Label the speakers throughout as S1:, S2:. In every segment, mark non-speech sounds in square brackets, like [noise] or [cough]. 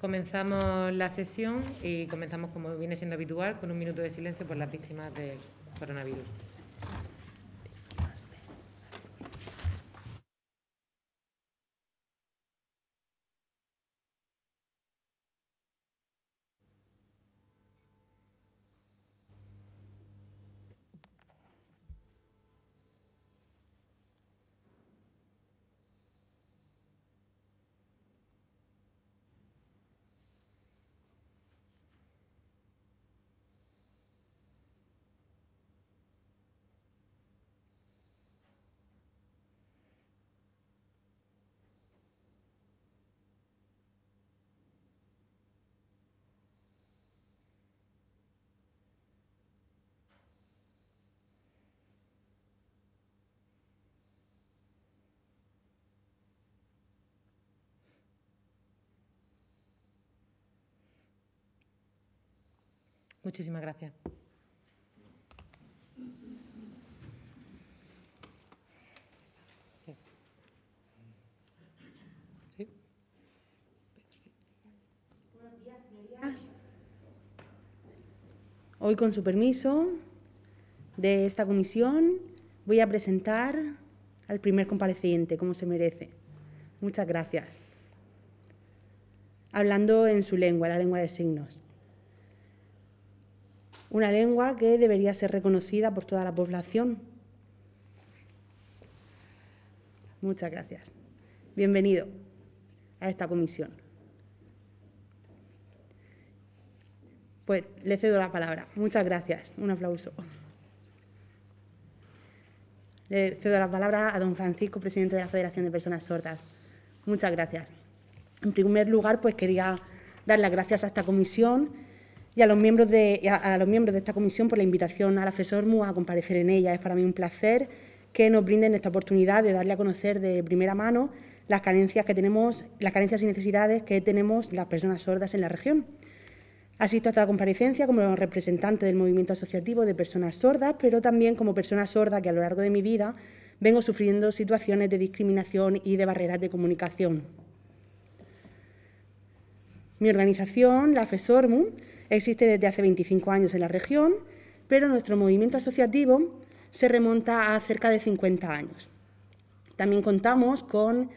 S1: Comenzamos la sesión y comenzamos, como viene siendo habitual, con un minuto de silencio por las víctimas del coronavirus. Muchísimas gracias.
S2: señorías. Hoy, con su permiso de esta comisión, voy a presentar al primer compareciente, como se merece. Muchas gracias. Hablando en su lengua, la lengua de signos una lengua que debería ser reconocida por toda la población. Muchas gracias. Bienvenido a esta comisión. Pues le cedo la palabra. Muchas gracias. Un aplauso. Le cedo la palabra a don Francisco, presidente de la Federación de Personas Sordas. Muchas gracias. En primer lugar, pues quería dar las gracias a esta comisión y a los miembros de, a, los miembros de esta comisión por la invitación a la FESORMU a comparecer en ella. Es para mí un placer que nos brinden esta oportunidad de darle a conocer de primera mano las carencias que tenemos, las carencias y necesidades que tenemos las personas sordas en la región. Asisto a esta comparecencia como representante del movimiento asociativo de personas sordas, pero también como persona sorda que a lo largo de mi vida vengo sufriendo situaciones de discriminación y de barreras de comunicación. Mi organización, la FESORMU, existe desde hace 25 años en la región, pero nuestro movimiento asociativo se remonta a cerca de 50 años. También contamos con,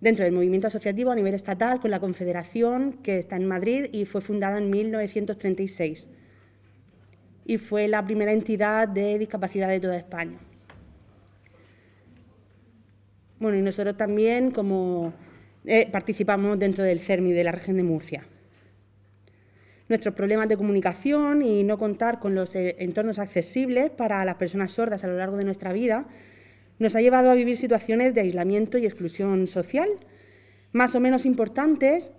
S2: dentro del movimiento asociativo a nivel estatal, con la Confederación, que está en Madrid y fue fundada en 1936 y fue la primera entidad de discapacidad de toda España. Bueno, y nosotros también como eh, participamos dentro del CERMI de la región de Murcia nuestros problemas de comunicación y no contar con los eh, entornos accesibles para las personas sordas a lo largo de nuestra vida, nos ha llevado a vivir situaciones de aislamiento y exclusión social, más o menos importantes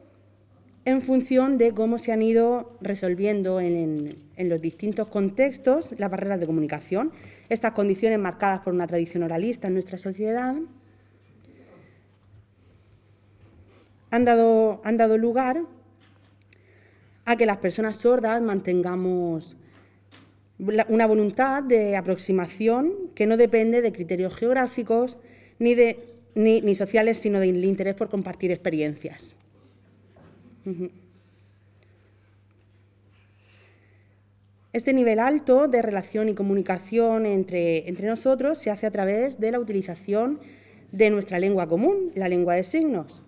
S2: en función de cómo se han ido resolviendo en, los distintos contextos las barreras de comunicación, estas condiciones marcadas por una tradición oralista en nuestra sociedad, han han dado lugar a que las personas sordas mantengamos una voluntad de aproximación que no depende de criterios geográficos ni, sociales, sino del interés por compartir experiencias. Este nivel alto de relación y comunicación entre, nosotros se hace a través de la utilización de nuestra lengua común, la lengua de signos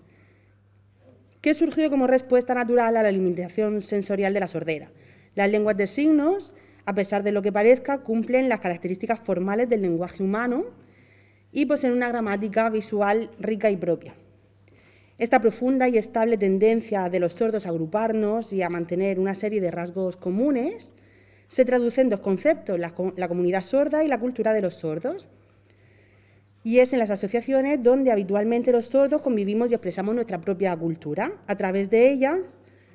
S2: que surgió como respuesta natural a la limitación sensorial de la sordera. Las lenguas de signos, a pesar de lo que parezca, cumplen las características formales del lenguaje humano y poseen una gramática visual rica y propia. Esta profunda y estable tendencia de los sordos a agruparnos y a mantener una serie de rasgos comunes se traduce en dos conceptos, la comunidad sorda y la cultura de los sordos y es en las asociaciones donde habitualmente los sordos convivimos y expresamos nuestra propia cultura. A través de ellas,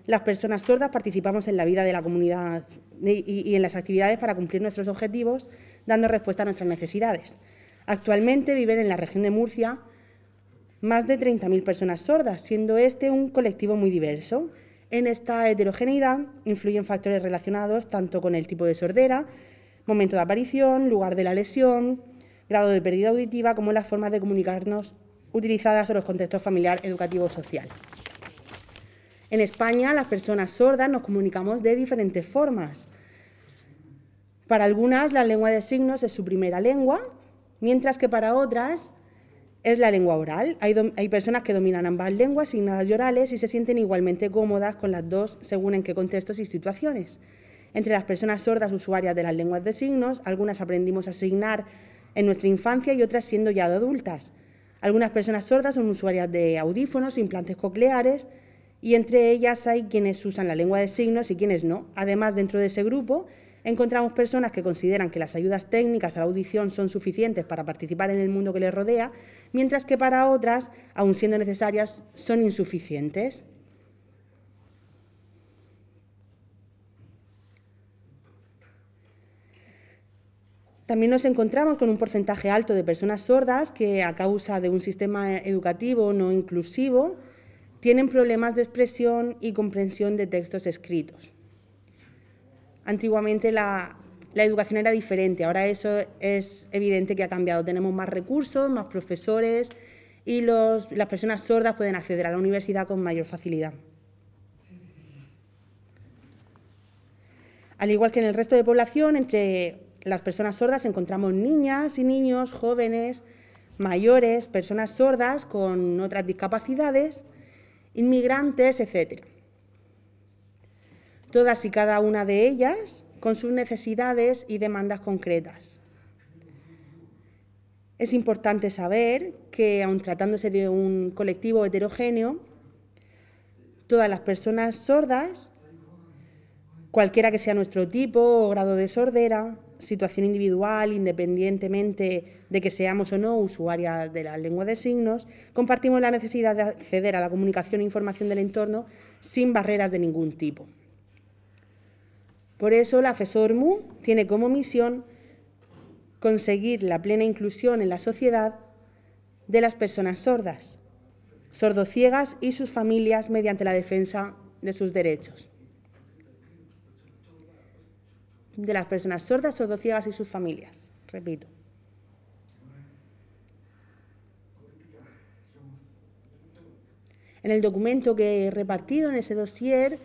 S2: las personas sordas participamos en la vida de la comunidad y, en las actividades para cumplir nuestros objetivos, dando respuesta a nuestras necesidades. Actualmente viven en la región de Murcia más de 30.000 personas sordas, siendo este un colectivo muy diverso. En esta heterogeneidad influyen factores relacionados tanto con el tipo de sordera, momento de aparición, lugar de la lesión, grado de pérdida auditiva, como las formas de comunicarnos utilizadas en los contextos familiar, educativo o social. En España, las personas sordas nos comunicamos de diferentes formas. Para algunas, la lengua de signos es su primera lengua, mientras que para otras es la lengua oral. Hay, personas que dominan ambas lenguas, signadas y orales, y se sienten igualmente cómodas con las dos según en qué contextos y situaciones. Entre las personas sordas usuarias de las lenguas de signos, algunas aprendimos a asignar en nuestra infancia y otras siendo ya adultas. Algunas personas sordas son usuarias de audífonos, implantes cocleares y entre ellas hay quienes usan la lengua de signos y quienes no. Además, dentro de ese grupo encontramos personas que consideran que las ayudas técnicas a la audición son suficientes para participar en el mundo que les rodea, mientras que para otras, aun siendo necesarias, son insuficientes. También nos encontramos con un porcentaje alto de personas sordas que, a causa de un sistema educativo no inclusivo, tienen problemas de expresión y comprensión de textos escritos. Antiguamente la, educación era diferente, ahora eso es evidente que ha cambiado. Tenemos más recursos, más profesores y las personas sordas pueden acceder a la universidad con mayor facilidad. Al igual que en el resto de población, entre las personas sordas encontramos niñas y niños, jóvenes, mayores, personas sordas con otras discapacidades, inmigrantes, etc. Todas y cada una de ellas con sus necesidades y demandas concretas. Es importante saber que, aun tratándose de un colectivo heterogéneo, todas las personas sordas, cualquiera que sea nuestro tipo o grado de sordera, situación individual, independientemente de que seamos o no usuarias de la lengua de signos, compartimos la necesidad de acceder a la comunicación e información del entorno sin barreras de ningún tipo. Por eso, la FESORMU tiene como misión conseguir la plena inclusión en la sociedad de las personas sordas, sordociegas y sus familias mediante la defensa de sus derechos de las personas sordas, sordociegas y sus familias. Repito. En el documento que he repartido, en ese dossier,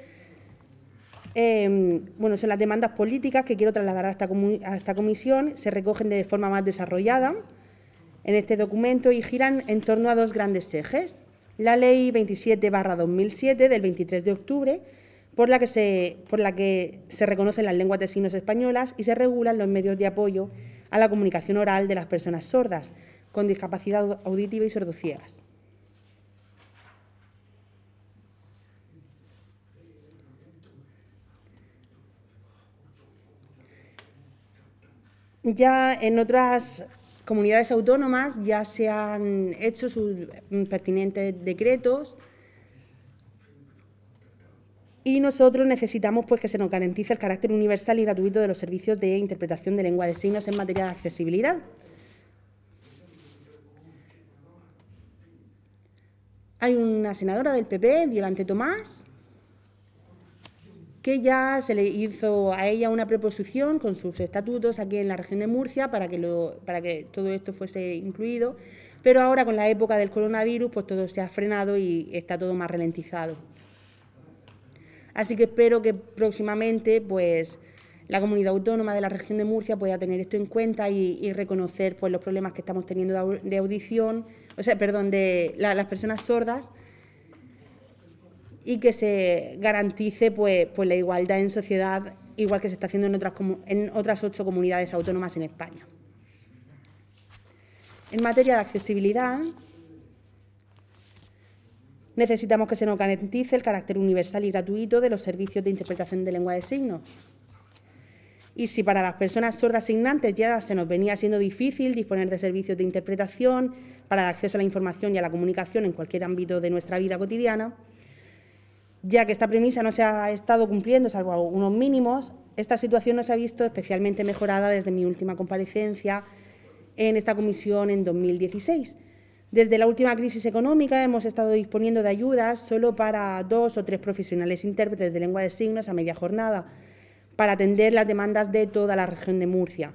S2: em, bueno, son las demandas políticas que quiero trasladar a esta, a esta comisión, se recogen de forma más desarrollada en este documento y giran en torno a dos grandes ejes. La Ley 27-2007 del 23 de octubre, por la que se, por la que se reconocen las lenguas de signos españolas y se regulan los medios de apoyo a la comunicación oral de las personas sordas con discapacidad auditiva y sordociegas. Ya en otras comunidades autónomas ya se han hecho sus pertinentes decretos y nosotros necesitamos pues que se nos garantice el carácter universal y gratuito de los servicios de interpretación de lengua de signos en materia de accesibilidad. Hay una senadora del PP, Violante Tomás, que ya se le hizo a ella una proposición con sus estatutos aquí en la región de Murcia para que, lo, para que todo esto fuese incluido, pero ahora con la época del coronavirus pues todo se ha frenado y está todo más ralentizado. Así que espero que próximamente pues, la comunidad autónoma de la región de Murcia pueda tener esto en cuenta y, reconocer pues, los problemas que estamos teniendo de, audición, o sea, perdón, de las personas sordas y que se garantice pues, pues la igualdad en sociedad, igual que se está haciendo en otras, en otras ocho comunidades autónomas en España. En materia de accesibilidad, Necesitamos que se nos garantice el carácter universal y gratuito de los servicios de interpretación de lengua de signos. Y si para las personas sordas signantes ya se nos venía siendo difícil disponer de servicios de interpretación para el acceso a la información y a la comunicación en cualquier ámbito de nuestra vida cotidiana, ya que esta premisa no se ha estado cumpliendo, salvo unos mínimos, esta situación no se ha visto especialmente mejorada desde mi última comparecencia en esta comisión en 2016, desde la última crisis económica hemos estado disponiendo de ayudas solo para dos o tres profesionales intérpretes de lengua de signos a media jornada, para atender las demandas de toda la región de Murcia.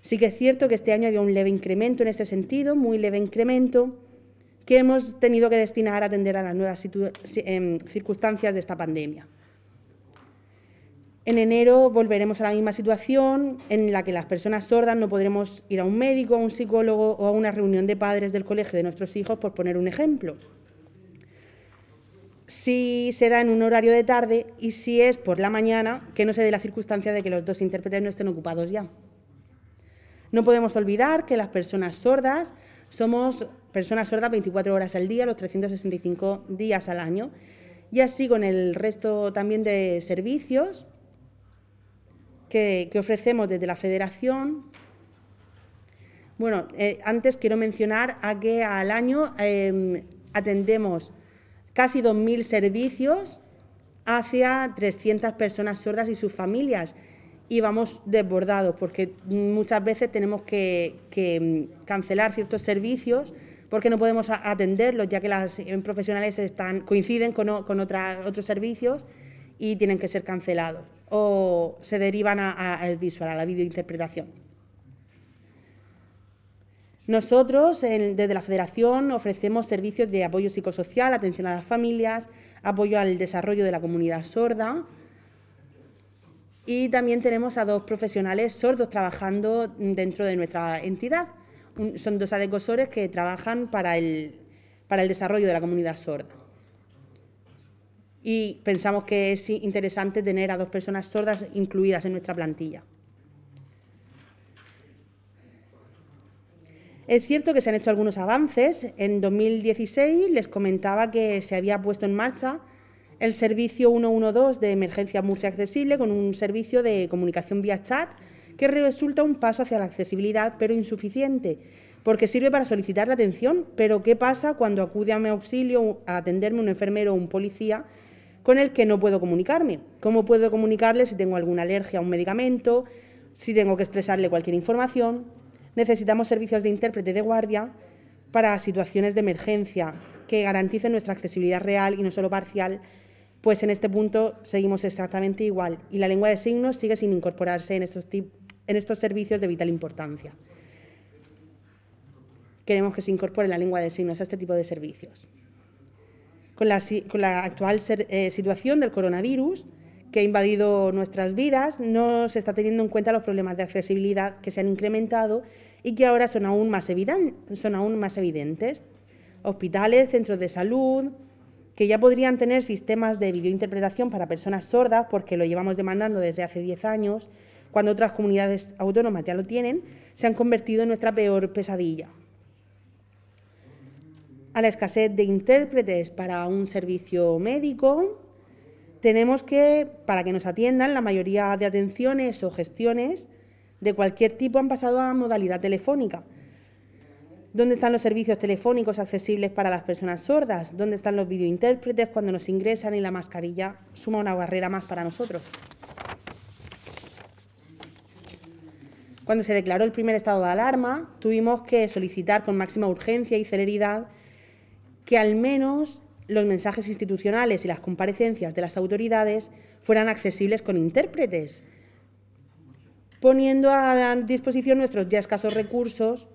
S2: Sí que es cierto que este año había un leve incremento en este sentido, muy leve incremento, que hemos tenido que destinar a atender a las nuevas em, circunstancias de esta pandemia. En enero volveremos a la misma situación en la que las personas sordas no podremos ir a un médico, a un psicólogo o a una reunión de padres del colegio de nuestros hijos, por poner un ejemplo. Si se da en un horario de tarde y si es por la mañana, que no se dé la circunstancia de que los dos intérpretes no estén ocupados ya. No podemos olvidar que las personas sordas somos personas sordas 24 horas al día, los 365 días al año, y así con el resto también de servicios que, ofrecemos desde la Federación. Bueno, eh, antes quiero mencionar que al año em, atendemos casi 2.000 servicios hacia 300 personas sordas y sus familias. Y vamos desbordados porque muchas veces tenemos que, em, cancelar ciertos servicios porque no podemos atenderlos, ya que las em, profesionales coinciden con, otros servicios y tienen que ser cancelados o se derivan al visual, a la videointerpretación. Nosotros, desde la Federación, ofrecemos servicios de apoyo psicosocial, atención a las familias, apoyo al desarrollo de la comunidad sorda y también tenemos a dos profesionales sordos trabajando dentro de nuestra entidad. son dos adecosores que trabajan para el desarrollo de la comunidad sorda y pensamos que es interesante tener a dos personas sordas incluidas en nuestra plantilla. Es cierto que se han hecho algunos avances. En 2016 les comentaba que se había puesto en marcha el servicio 112 de Emergencia Murcia Accesible con un servicio de comunicación vía chat que resulta un paso hacia la accesibilidad pero insuficiente porque sirve para solicitar la atención, pero ¿qué pasa cuando acude a mi auxilio a atenderme un enfermero o un policía con el que no puedo comunicarme. ¿Cómo puedo comunicarle si tengo alguna alergia a un medicamento, si tengo que expresarle cualquier información? Necesitamos servicios de intérprete de guardia para situaciones de emergencia que garanticen nuestra accesibilidad real y no solo parcial, pues en este punto seguimos exactamente igual y la lengua de signos sigue sin incorporarse en estos, en estos servicios de vital importancia. Queremos que se incorpore la lengua de signos a este tipo de servicios con la, actual eh, situación del coronavirus que ha invadido nuestras vidas, no se está teniendo en cuenta los problemas de accesibilidad que se han incrementado y que ahora son aún más, son aún más evidentes. Hospitales, centros de salud, que ya podrían tener sistemas de videointerpretación para personas sordas, porque lo llevamos demandando desde hace 10 años, cuando otras comunidades autónomas ya lo tienen, se han convertido en nuestra peor pesadilla a la escasez de intérpretes para un servicio médico. Tenemos que, para que nos atiendan, la mayoría de atenciones o gestiones de cualquier tipo han pasado a modalidad telefónica. ¿Dónde están los servicios telefónicos accesibles para las personas sordas? ¿Dónde están los videointérpretes cuando nos ingresan y la mascarilla suma una barrera más para nosotros? Cuando se declaró el primer estado de alarma, tuvimos que solicitar con máxima urgencia y celeridad que al menos los mensajes institucionales y las comparecencias de las autoridades fueran accesibles con intérpretes, poniendo a disposición nuestros ya escasos recursos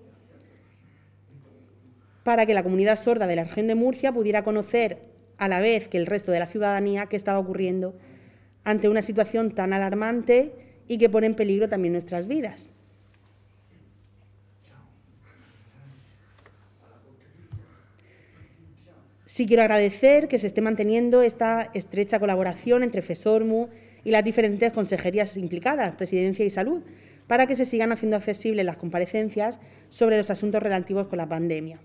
S2: para que la comunidad sorda de la región de Murcia pudiera conocer, a la vez que el resto de la ciudadanía, qué estaba ocurriendo ante una situación tan alarmante y que pone en peligro también nuestras vidas. Sí quiero agradecer que se esté manteniendo esta estrecha colaboración entre FESORMU y las diferentes consejerías implicadas, Presidencia y Salud, para que se sigan haciendo accesibles las comparecencias sobre los asuntos relativos con la pandemia.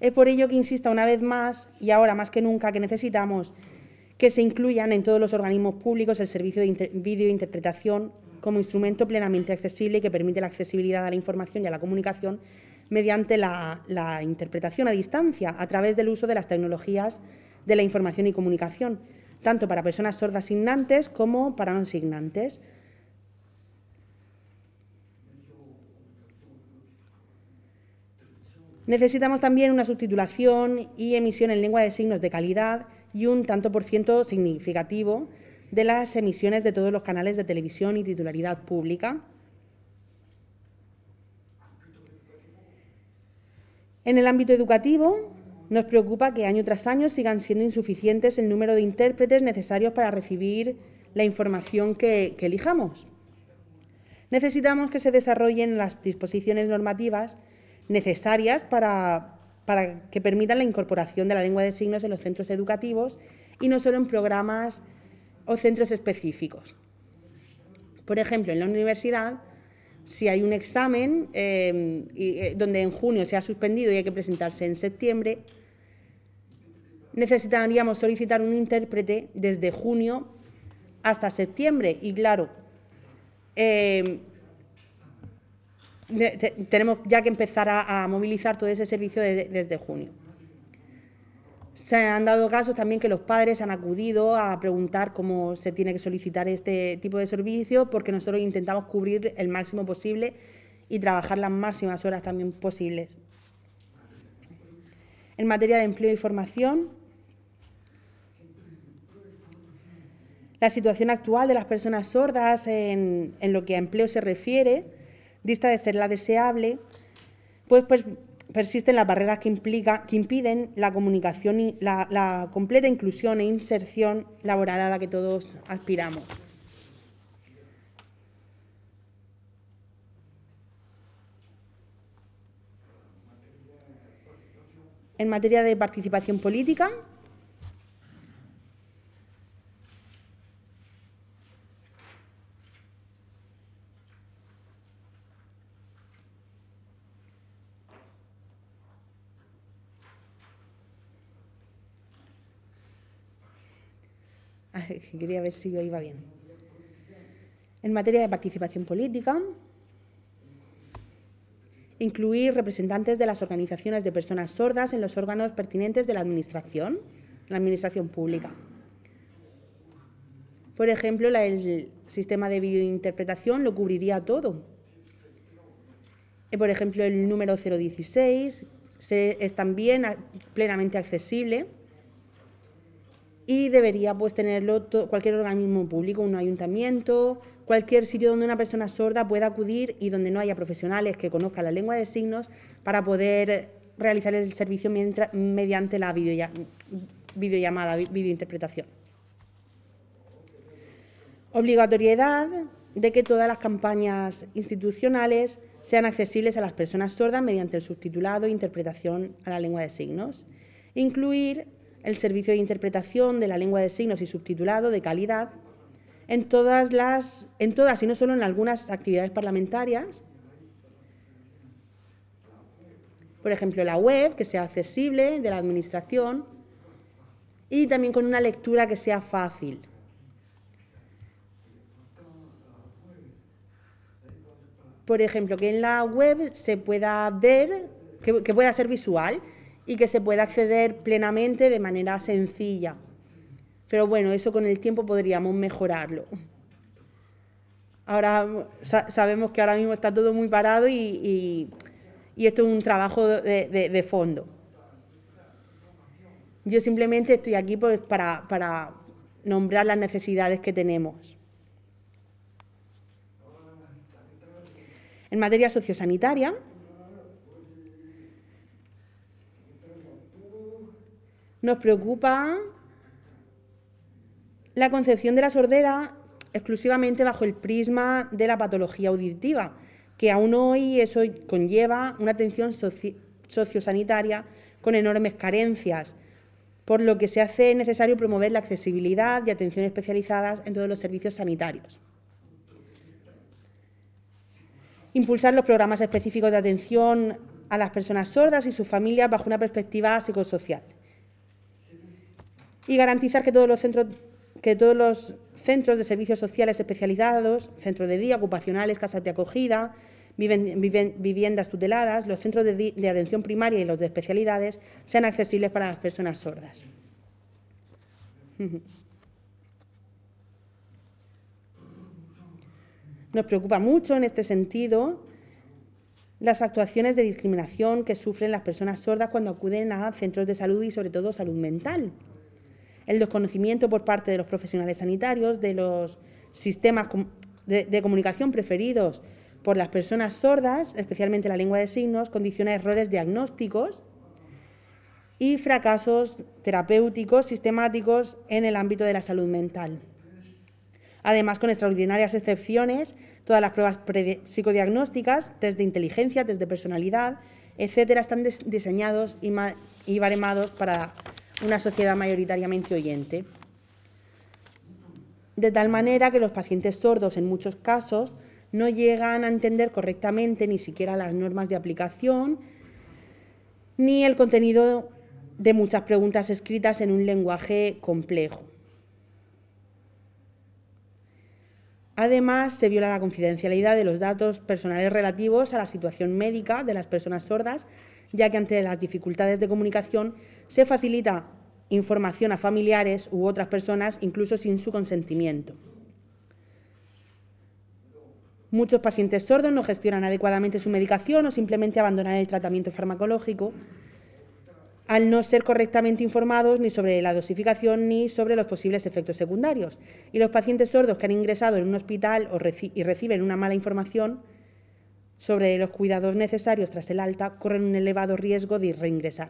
S2: Es por ello que insisto una vez más, y ahora más que nunca, que necesitamos que se incluyan en todos los organismos públicos el servicio de videointerpretación como instrumento plenamente accesible que permite la accesibilidad a la información y a la comunicación mediante la, interpretación a distancia a través del uso de las tecnologías de la información y comunicación, tanto para personas sordas signantes como para no signantes. Necesitamos también una subtitulación y emisión en lengua de signos de calidad y un tanto por ciento significativo de las emisiones de todos los canales de televisión y titularidad pública. En el ámbito educativo, nos preocupa que año tras año sigan siendo insuficientes el número de intérpretes necesarios para recibir la información que, elijamos. Necesitamos que se desarrollen las disposiciones normativas necesarias para, para que permitan la incorporación de la lengua de signos en los centros educativos y no solo en programas centros específicos. Por ejemplo, en la universidad, si hay un examen em, eh, donde en junio se ha suspendido y hay que presentarse en septiembre, necesitaríamos solicitar un intérprete desde junio hasta septiembre. Y claro, em, tenemos ya que empezar a, movilizar todo ese servicio desde junio. Se han dado casos también que los padres han acudido a preguntar cómo se tiene que solicitar este tipo de servicio, porque nosotros intentamos cubrir el máximo posible y trabajar las máximas horas también posibles. En materia de empleo y formación, la situación actual de las personas sordas en, lo que a empleo se refiere dista de ser la deseable, pues, pues persisten las barreras que, implica, que impiden la comunicación y la, la completa inclusión e inserción laboral a la que todos aspiramos. En materia de participación política, [laughs] quería ver si iba bien. En materia de participación política, incluir representantes de las organizaciones de personas sordas en los órganos pertinentes de la Administración, la Administración pública. Por ejemplo, el sistema de videointerpretación lo cubriría todo. Eh, por ejemplo, el número 016 es también plenamente accesible y debería pues tenerlo cualquier organismo público, un ayuntamiento, cualquier sitio donde una persona sorda pueda acudir y donde no haya profesionales que conozcan la lengua de signos para poder realizar el servicio mediante la videollamada, videointerpretación. Obligatoriedad de que todas las campañas institucionales sean accesibles a las personas sordas mediante el subtitulado e interpretación a la lengua de signos. Incluir el servicio de interpretación de la lengua de signos y subtitulado de calidad en todas las en todas y no solo en algunas actividades parlamentarias. Por ejemplo, la web que sea accesible de la administración y también con una lectura que sea fácil. Por ejemplo, que en la web se pueda ver, que, que pueda ser visual, y que se pueda acceder plenamente de manera sencilla. Pero bueno, eso con el tiempo podríamos mejorarlo. Ahora sabemos que ahora mismo está todo muy parado y, esto es un trabajo de, fondo. Yo simplemente estoy aquí pues para nombrar las necesidades que tenemos. En materia sociosanitaria, Nos preocupa la concepción de la sordera exclusivamente bajo el prisma de la patología auditiva, que aún hoy eso conlleva una atención sociosanitaria con enormes carencias, por lo que se hace necesario promover la accesibilidad y atención especializadas en todos los servicios sanitarios. Impulsar los programas específicos de atención a las personas sordas y sus familias bajo una perspectiva psicosocial y garantizar que todos los centros, de servicios sociales especializados, centros de día, ocupacionales, casas de acogida, viviendas tuteladas, los centros de, de atención primaria y los de especialidades sean accesibles para las personas sordas. Nos preocupa mucho en este sentido las actuaciones de discriminación que sufren las personas sordas cuando acuden a centros de salud y sobre todo salud mental el desconocimiento por parte de los profesionales sanitarios de los sistemas de, comunicación preferidos por las personas sordas, especialmente la lengua de signos, condiciona errores diagnósticos y fracasos terapéuticos sistemáticos en el ámbito de la salud mental. Además, con extraordinarias excepciones, todas las pruebas psicodiagnósticas, test de inteligencia, test de personalidad, etcétera, están diseñados y, y baremados para una sociedad mayoritariamente oyente. De tal manera que los pacientes sordos en muchos casos no llegan a entender correctamente ni siquiera las normas de aplicación ni el contenido de muchas preguntas escritas en un lenguaje complejo. Además, se viola la confidencialidad de los datos personales relativos a la situación médica de las personas sordas ya que ante las dificultades de comunicación se facilita información a familiares u otras personas, incluso sin su consentimiento. Muchos pacientes sordos no gestionan adecuadamente su medicación o simplemente abandonan el tratamiento farmacológico al no ser correctamente informados ni sobre la dosificación ni sobre los posibles efectos secundarios. Y los pacientes sordos que han ingresado en un hospital y reciben una mala información sobre los cuidados necesarios tras el alta corren un elevado riesgo de reingresar.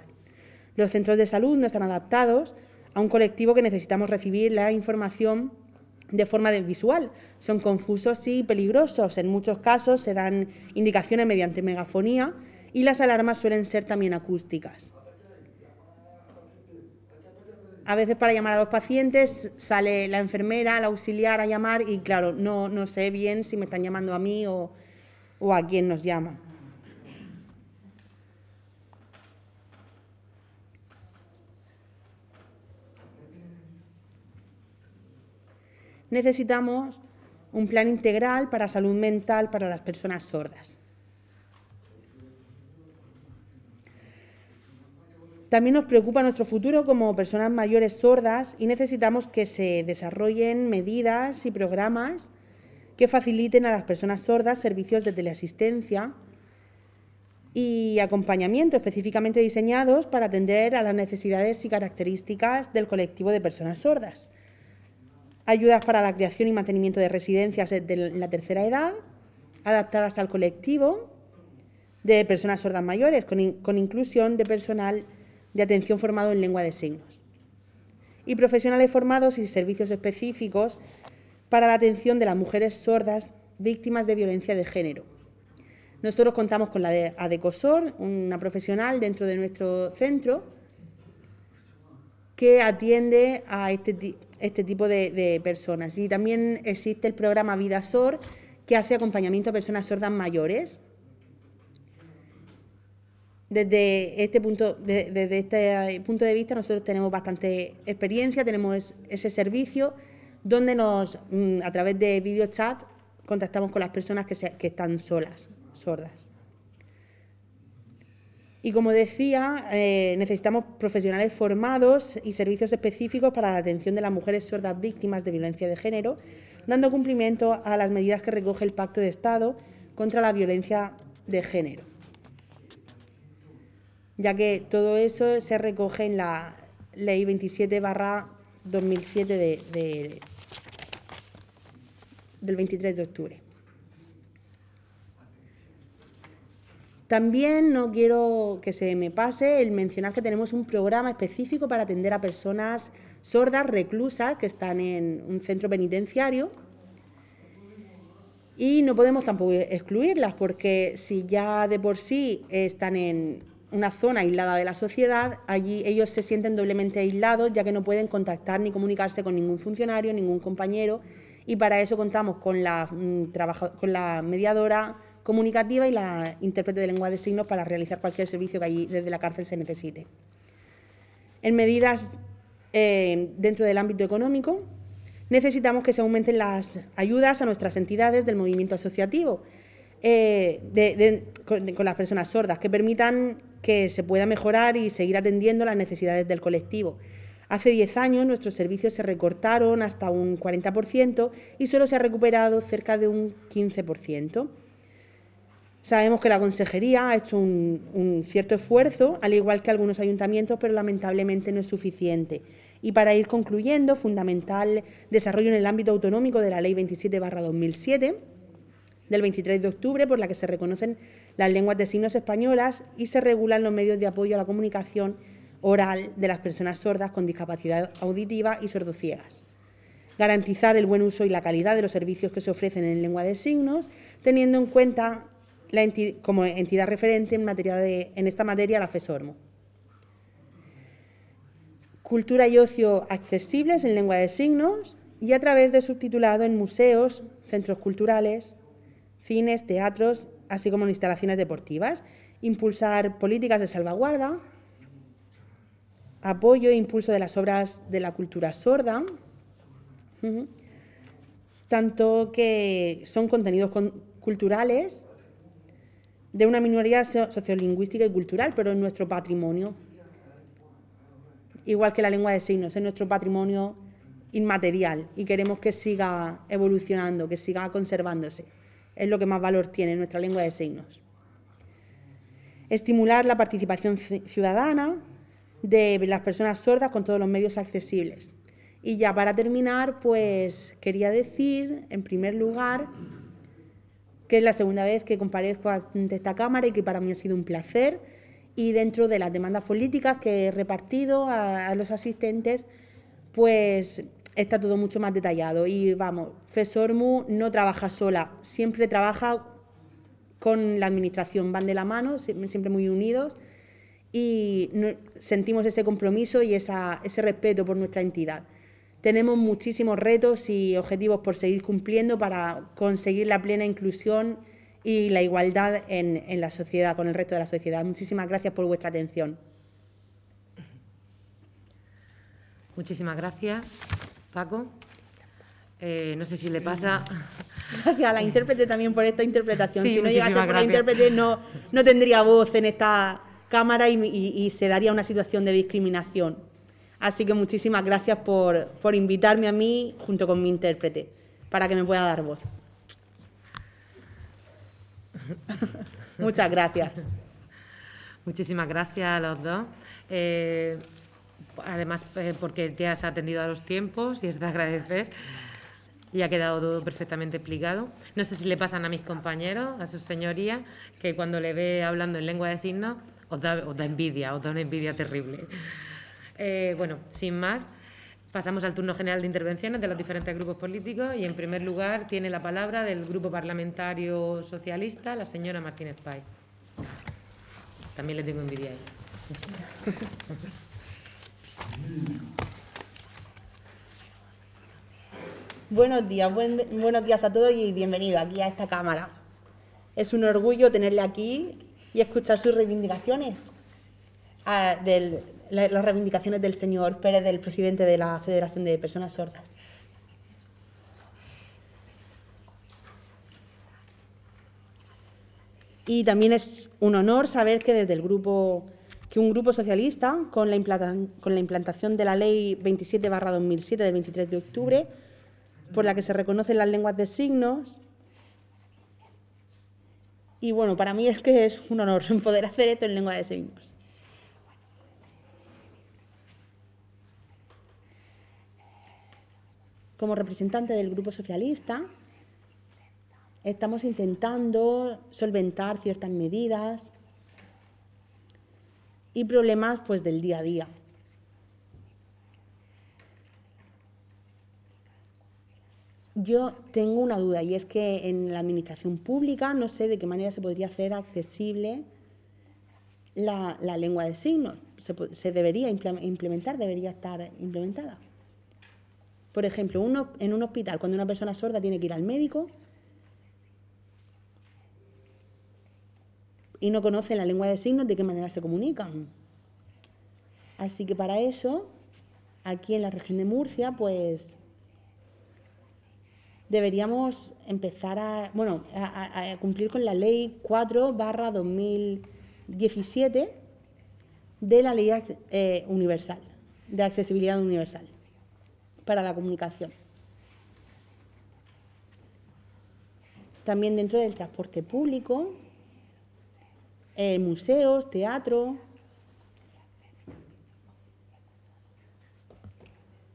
S2: Los centros de salud no están adaptados a un colectivo que necesitamos recibir la información de forma visual. Son confusos y peligrosos. En muchos casos se dan indicaciones mediante megafonía y las alarmas suelen ser también acústicas. A veces para llamar a los pacientes sale la enfermera, la auxiliar a llamar y claro, no, no sé bien si me están llamando a mí o, o a quien nos llama. Necesitamos un plan integral para salud mental para las personas sordas. También nos preocupa nuestro futuro como personas mayores sordas y necesitamos que se desarrollen medidas y programas que faciliten a las personas sordas servicios de teleasistencia y acompañamiento específicamente diseñados para atender a las necesidades y características del colectivo de personas sordas. Ayudas para la creación y mantenimiento de residencias de la tercera edad, adaptadas al colectivo de personas sordas mayores, con, con inclusión de personal de atención formado en lengua de signos. Y profesionales formados y servicios específicos para la atención de las mujeres sordas víctimas de violencia de género. Nosotros contamos con la de ADECOSOR, una profesional dentro de nuestro centro que atiende a este, este tipo de, personas. Y también existe el programa Vida Sor, que hace acompañamiento a personas sordas mayores. Desde este punto, de, desde este punto de vista, nosotros tenemos bastante experiencia, tenemos ese servicio donde nos, mm, a través de videochat contactamos con las personas que, que están solas, sordas. Y como decía, eh, necesitamos profesionales formados y servicios específicos para la atención de las mujeres sordas víctimas de violencia de género, dando cumplimiento a las medidas que recoge el Pacto de Estado contra la violencia de género, ya que todo eso se recoge en la Ley 27 2007 de, de, del 23 de octubre. También no quiero que se me pase el mencionar que tenemos un programa específico para atender a personas sordas, reclusas, que están en un centro penitenciario. Y no podemos tampoco excluirlas, porque si ya de por sí están en una zona aislada de la sociedad, allí ellos se sienten doblemente aislados, ya que no pueden contactar ni comunicarse con ningún funcionario, ningún compañero, y para eso contamos con la, mm, con la mediadora comunicativa y la intérprete de lengua de signos para realizar cualquier servicio que allí desde la cárcel se necesite. En medidas eh, dentro del ámbito económico, necesitamos que se aumenten las ayudas a nuestras entidades del movimiento asociativo, eh, con las personas sordas, que permitan que se pueda mejorar y seguir atendiendo las necesidades del colectivo. Hace 10 años nuestros servicios se recortaron hasta un 40% y solo se ha recuperado cerca de un 15%. Sabemos que la Consejería ha hecho un, cierto esfuerzo, al igual que algunos ayuntamientos, pero lamentablemente no es suficiente. Y para ir concluyendo, fundamental desarrollo en el ámbito autonómico de la Ley 27-2007, del 23 de octubre, por la que se reconocen las lenguas de signos españolas y se regulan los medios de apoyo a la comunicación oral de las personas sordas con discapacidad auditiva y sordociegas. Garantizar el buen uso y la calidad de los servicios que se ofrecen en lengua de signos, teniendo en cuenta como entidad referente en, en esta materia la FESORMO. Cultura y ocio accesibles en lengua de signos y a través de subtitulado en museos, centros culturales, cines, teatros, así como en instalaciones deportivas. Impulsar políticas de salvaguarda apoyo e impulso de las obras de la cultura sorda, tanto que son contenidos culturales de una minoría sociolingüística y cultural, pero en nuestro patrimonio, igual que la lengua de signos, es nuestro patrimonio inmaterial y queremos que siga evolucionando, que siga conservándose. Es lo que más valor tiene nuestra lengua de signos. Estimular la participación ciudadana, de las personas sordas con todos los medios accesibles. Y ya para terminar, pues quería decir, en primer lugar, que es la segunda vez que comparezco ante esta Cámara y que para mí ha sido un placer. Y dentro de las demandas políticas que he repartido a, los asistentes, pues está todo mucho más detallado. Y vamos, FESORMU no trabaja sola, siempre trabaja con la Administración, van de la mano, siempre muy unidos y sentimos ese compromiso y ese respeto por nuestra entidad. Tenemos muchísimos retos y objetivos por seguir cumpliendo para conseguir la plena inclusión y la igualdad en, la sociedad, con el resto de la sociedad. Muchísimas
S1: gracias por vuestra atención. Muchísimas gracias, Paco. Eh, no sé si le pasa. [laughs] Gracias
S2: a la intérprete también por esta interpretación. si no llegase por la intérprete, no, no tendría voz en esta cámara y, se daría una situación de discriminación. Así que muchísimas gracias por, invitarme a mí junto con mi intérprete para que me pueda dar voz.
S1: [laughs] Muchas gracias. Muchísimas gracias a los dos. Eh, además, porque eh, porque te has atendido a los tiempos y es de agradecer. Y ha quedado todo perfectamente explicado. No sé si le pasan a mis compañeros, a sus señorías, que cuando le ve hablando en lengua de signos, os da, envidia, os da una envidia terrible. Eh, bueno, sin más, pasamos al turno general de intervenciones de los diferentes grupos políticos y en primer lugar tiene la palabra del Grupo Parlamentario Socialista la señora Martínez Pay. También le tengo envidia a ella.
S2: Buenos días, buenos días a todos y bienvenido aquí a esta cámara. Es un orgullo tenerle aquí y escuchar sus reivindicaciones, ah, las reivindicaciones del señor Pérez, del presidente de la Federación de Personas Sordas. Y también es un honor saber que desde el grupo que un grupo socialista, con la, con la implantación de la Ley 27-2007 del 23 de octubre, por la que se reconocen las lenguas de signos, y bueno, para mí es que es un honor [laughs] poder hacer esto en lengua de signos. Como representante del Grupo Socialista, estamos intentando solventar ciertas medidas y problemas pues, del día a día. Yo tengo una duda y es que en la administración pública no sé de qué manera se podría hacer accesible la, lengua de signos. Se, debería implementar, debería estar implementada. Por ejemplo, uno, en un hospital, cuando una persona sorda tiene que ir al médico y no conoce la lengua de signos, ¿de qué manera se comunican? Así que para eso, aquí en la región de Murcia, pues deberíamos empezar a, bueno, a, cumplir con la ley 4 2017 de la ley eh, universal, de accesibilidad universal para la comunicación. También dentro del transporte público, eh, museos, teatro.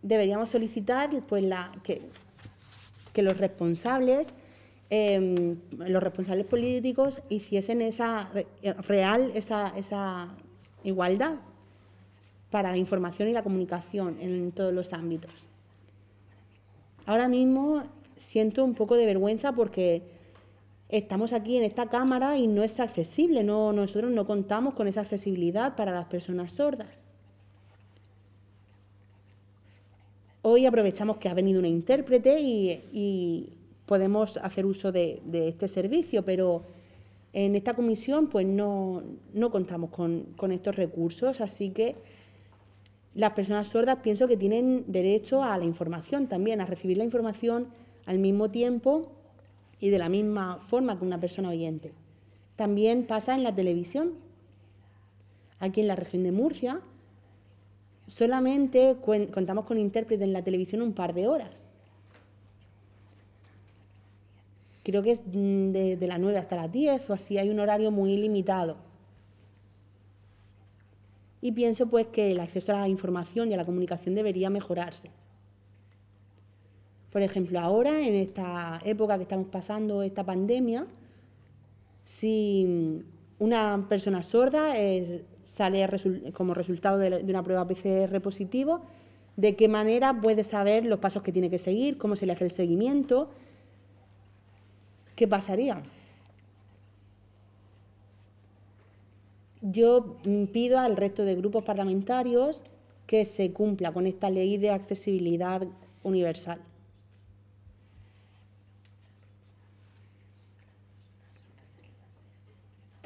S2: Deberíamos solicitar pues, la, que que los responsables, em, los responsables políticos hiciesen esa eh, real, esa, esa igualdad para la información y la comunicación en todos los ámbitos. Ahora mismo siento un poco de vergüenza porque estamos aquí en esta cámara y no es accesible, no, nosotros no contamos con esa accesibilidad para las personas sordas. hoy aprovechamos que ha venido una intérprete y, podemos hacer uso de, este servicio, pero en esta comisión pues no, contamos con, con, estos recursos, así que las personas sordas pienso que tienen derecho a la información también, a recibir la información al mismo tiempo y de la misma forma que una persona oyente. También pasa en la televisión. Aquí en la región de Murcia solamente contamos con intérprete en la televisión un par de horas. Creo que es de, las 9 hasta las 10 o así, hay un horario muy limitado. Y pienso pues que el acceso a la información y a la comunicación debería mejorarse. Por ejemplo, ahora, en esta época que estamos pasando, esta pandemia, si una persona sorda es, sale como resultado de, de, una prueba PCR positivo, de qué manera puede saber los pasos que tiene que seguir, cómo se le hace el seguimiento, qué pasaría. Yo mm, pido al resto de grupos parlamentarios que se cumpla con esta ley de accesibilidad universal.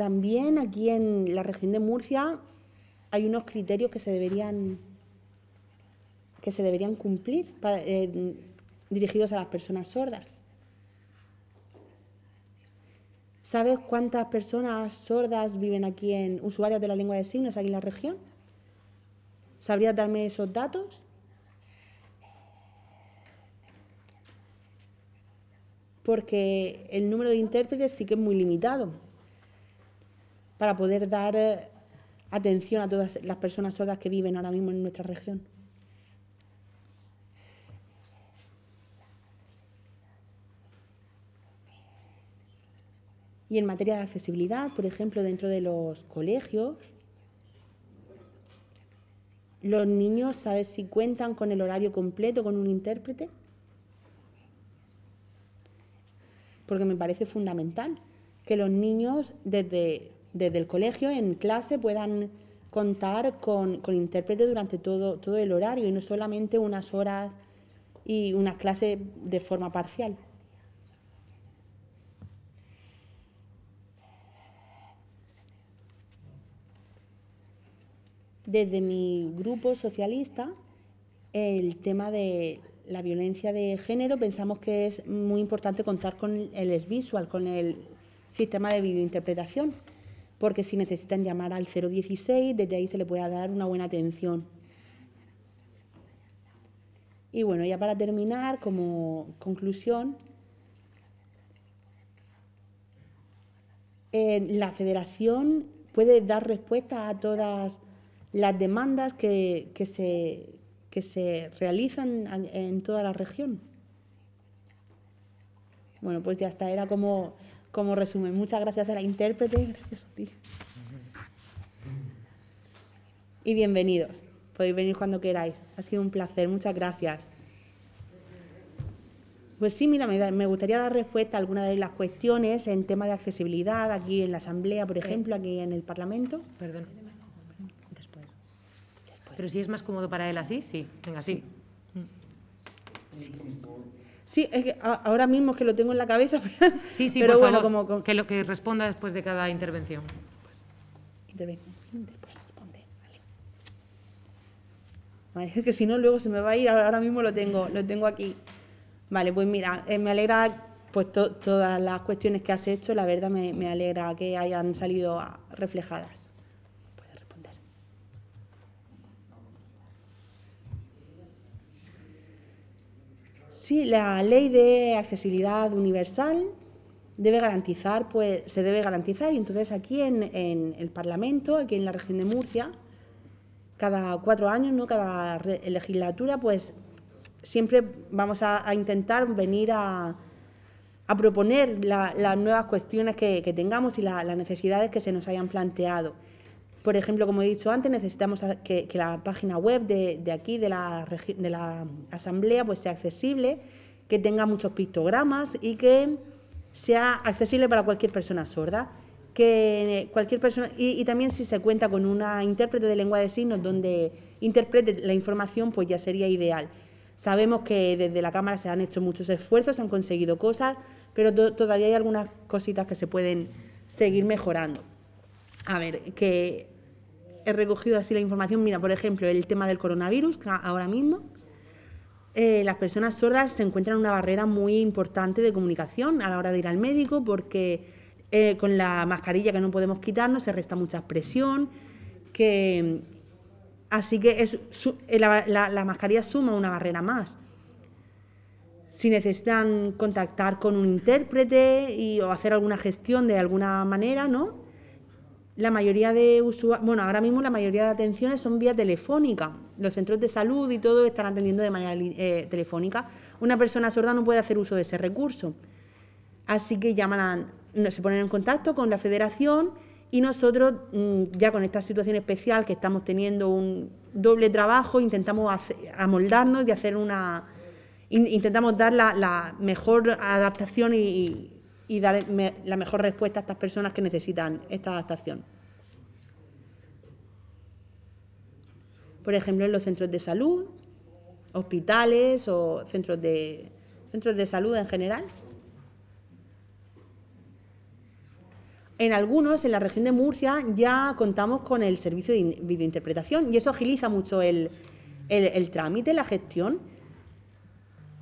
S2: También aquí en la región de Murcia hay unos criterios que se deberían, que se deberían cumplir eh, dirigidos a las personas sordas. ¿Sabes cuántas personas sordas viven aquí en usuarios de la lengua de signos aquí en la región? ¿Sabrías darme esos datos? Porque el número de intérpretes sí que es muy limitado para poder dar eh, atención a todas las personas sordas que viven ahora mismo en nuestra región. Y en materia de accesibilidad, por ejemplo, dentro de los colegios, los niños, saben si cuentan con el horario completo con un intérprete? Porque me parece fundamental que los niños desde desde el colegio, en clase, puedan contar con, con intérprete durante todo, todo el horario y no solamente unas horas y una clase de forma parcial. Desde mi grupo socialista, el tema de la violencia de género pensamos que es muy importante contar con el SVisual, con el sistema de videointerpretación porque si necesitan llamar al 016, desde ahí se le puede dar una buena atención. Y bueno, ya para terminar, como conclusión, la federación puede dar respuesta a todas las demandas que, se, se, realizan en, en toda la región. Bueno, pues ya está, era como como resumen. Muchas gracias a la intérprete, gracias a ti. Y bienvenidos. Podéis venir cuando queráis. Ha sido un placer, muchas gracias. Pues sí, mira, me, gustaría dar respuesta a algunas de las cuestiones en tema de accesibilidad, aquí en la Asamblea, por ejemplo, aquí en el Parlamento. Perdón.
S1: Después. Después. Pero si es más cómodo para él así, sí. Venga, sí. sí. Mm. Sí, es que ahora mismo es que lo tengo en la cabeza. [laughs]
S2: Sí, sí, pero por bueno,
S1: como, que lo que responda después de cada intervención. Pues, intervención,
S3: después responde,
S2: vale. es que si no luego se me va a ir, ahora mismo lo tengo, lo tengo aquí. Vale, pues mira, eh, me alegra pues todas las cuestiones que has hecho, la verdad me, me alegra que hayan salido reflejadas. Sí, la ley de accesibilidad universal debe garantizar, pues se debe garantizar, y entonces aquí en, en el Parlamento, aquí en la región de Murcia, cada cuatro años, ¿no? cada legislatura, pues siempre vamos a, intentar venir a, a proponer la, las nuevas cuestiones que, tengamos y las necesidades que se nos hayan planteado. Por ejemplo, como he dicho antes, necesitamos que, la página web de, aquí, de la, de la asamblea, pues sea accesible, que tenga muchos pictogramas y que sea accesible para cualquier persona sorda. Que cualquier persona, y, también si se cuenta con una intérprete de lengua de signos donde interprete la información, pues ya sería ideal. Sabemos que desde la Cámara se han hecho muchos esfuerzos, se han conseguido cosas, pero todavía hay algunas cositas que se pueden seguir mejorando a ver, que he recogido así la información. Mira, por ejemplo, el tema del coronavirus, que ahora mismo. Eh, las personas sordas se encuentran una barrera muy importante de comunicación a la hora de ir al médico porque eh, con la mascarilla que no podemos quitarnos se resta mucha expresión, que así que eh, la, mascarilla suma una barrera más. Si necesitan contactar con un intérprete y, o hacer alguna gestión de alguna manera, ¿no? la mayoría de usuarios, bueno, ahora mismo la mayoría de atenciones son vía telefónica. Los centros de salud y todo están atendiendo de manera eh, telefónica. Una persona sorda no puede hacer uso de ese recurso. Así que llaman se ponen en contacto con la federación y nosotros, mm, ya con esta situación especial que estamos teniendo un doble trabajo, intentamos amoldarnos y hacer una. intentamos dar la, mejor adaptación y, dar la mejor respuesta a estas personas que necesitan esta adaptación. por ejemplo, en los centros de salud, hospitales o centros de, centros de salud en general. En algunos, en la región de Murcia, ya contamos con el servicio de videointerpretación y eso agiliza mucho el, trámite, la gestión,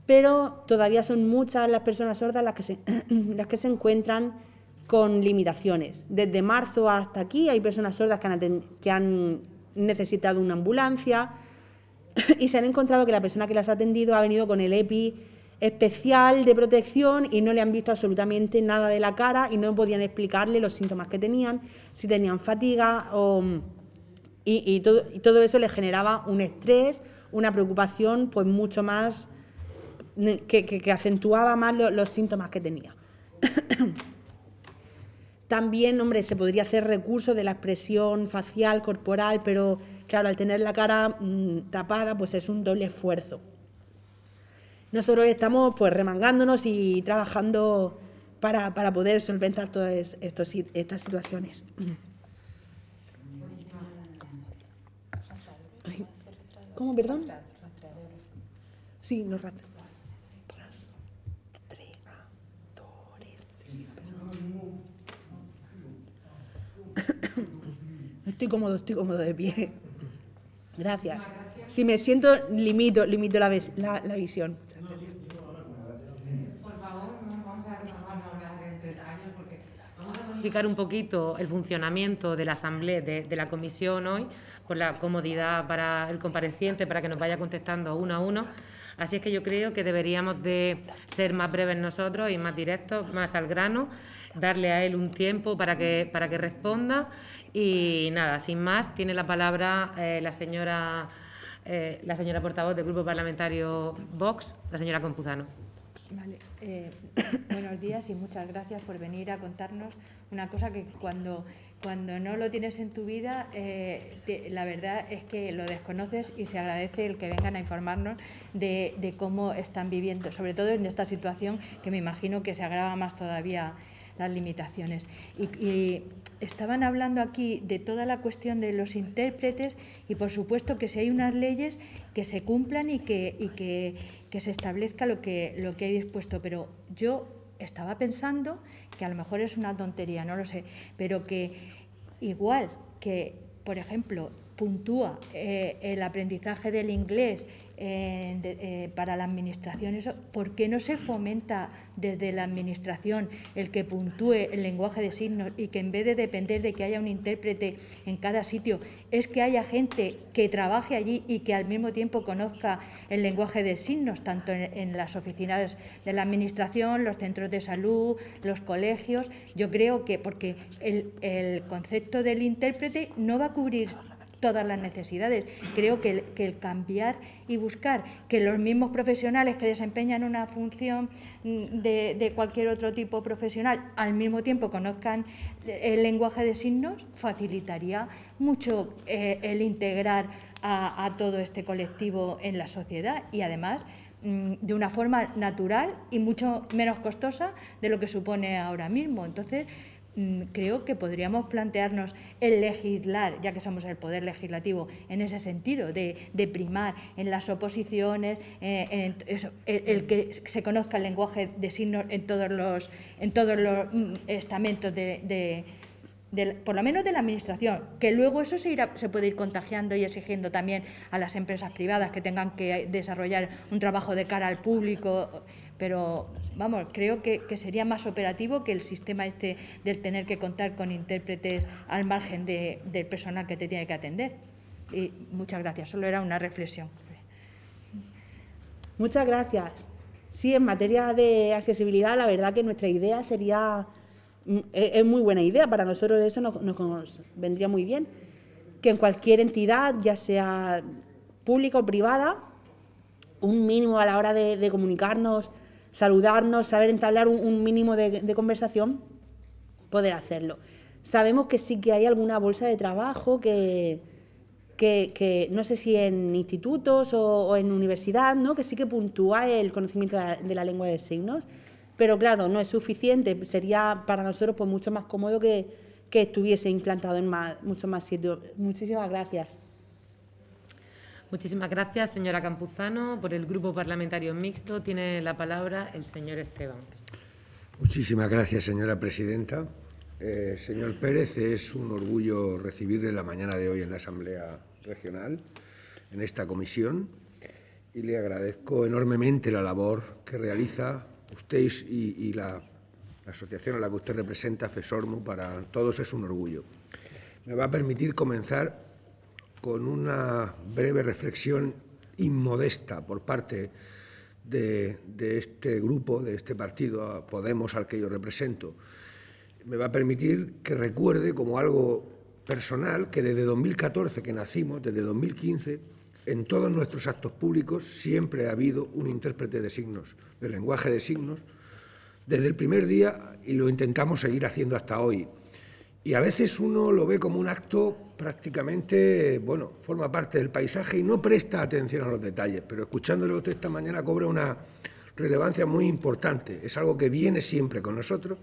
S2: pero todavía son muchas las personas sordas las que se, [clears throat] las que se encuentran con limitaciones. Desde marzo hasta aquí hay personas sordas que han, que han necesitado una ambulancia y se han encontrado que la persona que las ha atendido ha venido con el EPI especial de protección y no le han visto absolutamente nada de la cara y no podían explicarle los síntomas que tenían, si tenían fatiga o, y, todo, eso le generaba un estrés, una preocupación pues mucho más que, acentuaba más los síntomas que tenía. [coughs] También, hombre, se podría hacer recurso de la expresión facial, corporal, pero claro, al tener la cara mm, tapada, pues es un doble esfuerzo. Nosotros estamos pues remangándonos y trabajando para, poder solventar todas estos, estas situaciones. ¿Cómo, perdón? Sí, los Estoy cómodo, estoy cómodo de pie. Gracias. Si me siento, limito, limito la, ves,
S1: la, la visión. explicar un poquito el funcionamiento de la asamblea, de, de, la comisión hoy, por la comodidad para el compareciente, para que nos vaya contestando uno a uno. Así es que yo creo que deberíamos de ser más breves nosotros y más directos, más al grano, darle a él un tiempo para que, para que responda. Y nada, sin más, tiene la palabra eh, la señora eh, la señora portavoz del Grupo Parlamentario Vox, la señora Compuzano.
S3: Eh, [coughs] buenos días y muchas gracias por venir a contarnos una cosa que cuando cuando no lo tienes en tu vida, eh, la verdad es que lo desconoces y se agradece el que vengan a informarnos de, cómo están viviendo, sobre todo en esta situación que me imagino que se agrava más todavía las limitaciones. Y, estaban hablando aquí de toda la cuestión de los intérpretes y por supuesto que si hay unas leyes que se cumplan y que, se establezca lo que, lo que hay dispuesto, pero yo estaba pensando que a lo mejor es una tontería, no lo sé, pero que igual que, por ejemplo, puntúa eh, el aprendizaje del inglés eh, eh, para la administración, ¿por qué no se fomenta desde la administración el que puntúe el lenguaje de signos y que en vez de depender de que haya un intérprete en cada sitio, es que haya gente que trabaje allí y que al mismo tiempo conozca el lenguaje de signos, tanto en, las oficinas de la administración, los centros de salud, los colegios? Yo creo que porque el, el concepto del intérprete no va a cubrir todas las necesidades. Creo que el, cambiar y buscar que los mismos profesionales que desempeñan una función mm, de, cualquier otro tipo profesional al mismo tiempo conozcan el lenguaje de signos facilitaría mucho eh, el integrar a, a todo este colectivo en la sociedad y además mm, de una forma natural y mucho menos costosa de lo que supone ahora mismo. Entonces, Mm, creo que podríamos plantearnos el legislar, ya que somos el poder legislativo, en ese sentido, de, primar en las oposiciones, eh, el, que se conozca el lenguaje de signos en todos los, en todos los mm, estamentos de, por lo menos de la administración, que luego eso se, irá, se puede ir contagiando y exigiendo también a las empresas privadas que tengan que desarrollar un trabajo de cara al público, pero vamos, creo que, sería más operativo que el sistema este del tener que contar con intérpretes al margen del personal que te tiene que atender. Y muchas gracias, solo era una reflexión.
S2: Muchas gracias. Sí, en materia de accesibilidad, la verdad que nuestra idea sería, mm, e, es, muy buena idea, para nosotros eso nos, vendría muy bien, que en cualquier entidad, ya sea pública o privada, un mínimo a la hora de, comunicarnos saludarnos, saber entablar un, mínimo de, conversación, poder hacerlo. Sabemos que sí que hay alguna bolsa de trabajo que, que, no sé si en institutos o, en universidad, ¿no? que sí que puntúa el conocimiento de la, lengua de signos, pero claro, no es suficiente, sería para nosotros pues, mucho más cómodo que, estuviese implantado en más, mucho más sitios.
S1: Muchísimas gracias. Muchísimas gracias, señora Campuzano. Por el Grupo Parlamentario Mixto tiene la palabra el señor Esteban.
S4: Muchísimas gracias, señora presidenta. Eh, señor Pérez, es un orgullo recibirle la mañana de hoy en la Asamblea Regional, en esta comisión, y le agradezco enormemente la labor que realiza usted y, y la asociación a la que usted representa, FESORMU, para todos es un orgullo. Me va a permitir comenzar con una breve reflexión inmodesta por parte de, este grupo, de este partido Podemos al que yo represento, me va a permitir que recuerde como algo personal que desde 2014 que nacimos, desde 2015, en todos nuestros actos públicos siempre ha habido un intérprete de signos, de lenguaje de signos,
S1: desde el primer
S4: día y lo intentamos seguir haciendo hasta hoy. Y a veces uno lo ve como un acto prácticamente, bueno, forma parte del paisaje y no presta atención a los detalles, pero escuchándolo usted esta mañana cobra una relevancia muy importante. Es algo que viene siempre con nosotros